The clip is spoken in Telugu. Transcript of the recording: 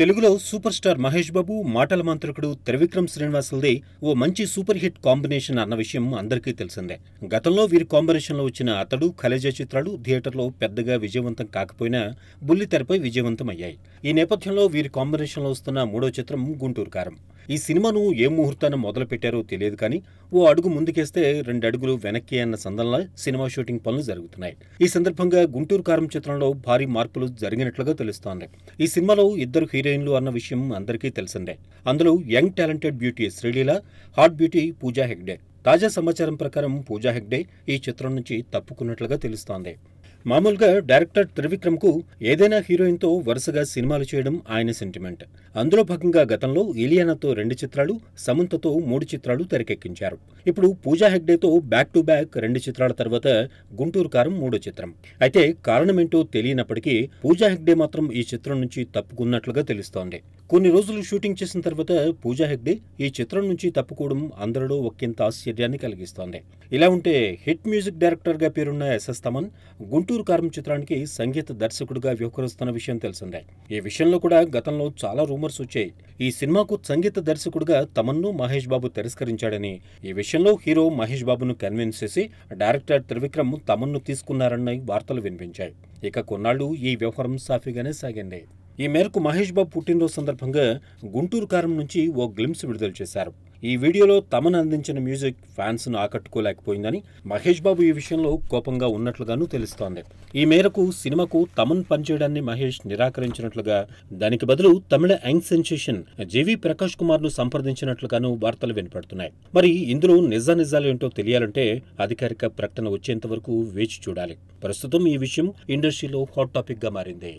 తెలుగులో సూపర్ స్టార్ మహేష్ బాబు మాటల మాంత్రికుడు త్రివిక్రమ్ శ్రీనివాసులదే ఓ మంచి సూపర్ హిట్ కాంబినేషన్ అన్న విషయం అందరికీ తెలిసిందే గతంలో వీరి కాంబినేషన్లో వచ్చిన అతడు ఖలేజా చిత్రాలు థియేటర్లో పెద్దగా విజయవంతం కాకపోయినా బుల్లితెరపై విజయవంతం అయ్యాయి ఈ నేపథ్యంలో వీరి కాంబినేషన్లో వస్తున్న మూడో చిత్రం గుంటూరు కారం ఈ సినిమాను ఏ ముహూర్తాన్ని మొదలుపెట్టారో తెలియదు కానీ ఓ అడుగు ముందుకేస్తే రెండు అడుగులు వెనక్కి అన్న సందర్భంలో సినిమా షూటింగ్ పనులు జరుగుతున్నాయి ఈ సందర్భంగా గుంటూరు కారం చిత్రంలో భారీ మార్పులు జరిగినట్లుగా తెలుస్తోంది ఈ సినిమాలో ఇద్దరు హీరోయిన్లు అన్న విషయం అందరికీ తెలిసిందే అందులో young talented beauty Sreeleela hot beauty Pooja Hegde తాజా సమాచారం ప్రకారం పూజా హెగ్డే ఈ చిత్రం నుంచి తప్పుకున్నట్లుగా తెలుస్తోంది మామూలుగా డైరెక్టర్ త్రివిక్రమ్ కు ఏదైనా హీరోయిన్తో వరుసగా సినిమాలు చేయడం ఆయన సెంటిమెంట్ అందులో భాగంగా గతంలో ఇలియానాతో రెండు చిత్రాలు సమంతతో మూడు చిత్రాలు తెరకెక్కించారు ఇప్పుడు పూజా హెగ్డేతో బ్యాక్ టు బ్యాక్ రెండు చిత్రాల తర్వాత గుంటూరు కారం మూడో చిత్రం అయితే కారణమేంటో తెలియనప్పటికీ పూజా హెగ్డే మాత్రం ఈ చిత్రం నుంచి తప్పుకున్నట్లుగా తెలుస్తోంది కొన్ని రోజులు షూటింగ్ చేసిన తర్వాత పూజా హెగ్డే ఈ చిత్రం నుంచి తప్పుకోవడం అందరిలో ఒకంత ఆశ్చర్యాన్ని కలిగిస్తోంది ఇలా ఉంటే హిట్ మ్యూజిక్ డైరెక్టర్గా పేరున్న ఎస్ఎస్ తమన్ గుంటూరు మైసూరు కార్మిక చిత్రానికి సంగీత దర్శకుడిగా వ్యవహరిస్తున్న విషయం తెలిసిందే ఈ విషయంలో కూడా గతంలో చాలా రూమర్స్ వచ్చాయి ఈ సినిమాకు సంగీత దర్శకుడిగా తమన్ను మహేష్ బాబు తిరస్కరించాడని ఈ విషయంలో హీరో మహేష్ బాబును కన్విన్స్ చేసి డైరెక్టర్ త్రివిక్రమ్ తమన్ను తీసుకున్నారన్న వార్తలు వినిపించాయి ఇక కొన్నాళ్లు ఈ వ్యవహారం సాఫీగానే సాగింది ఈ మేరకు మహేష్ బాబు పుట్టినరోజు సందర్భంగా గుంటూరు కారం నుంచి ఓ గ్లిమ్స్ విడుదల చేశారు ఈ వీడియోలో తమను అందించిన మ్యూజిక్ ఫ్యాన్స్ను ఆకట్టుకోలేకపోయిందని మహేష్ బాబు ఈ విషయంలో కోపంగా ఉన్నట్లుగానూ తెలుస్తోంది ఈ మేరకు సినిమాకు తమన్ పనిచేయడాన్ని మహేష్ నిరాకరించినట్లుగా దానికి బదులు తమిళ యంగ్ సెన్సేషన్ జీవి ప్రకాష్ కుమార్ను సంప్రదించినట్లుగాను వార్తలు వినపడుతున్నాయి మరి ఇందులో నిజ ఏంటో తెలియాలంటే అధికారిక ప్రకటన వచ్చేంత వరకు వేచి చూడాలి ప్రస్తుతం ఈ విషయం ఇండస్ట్రీలో హాట్ టాపిక్గా మారింది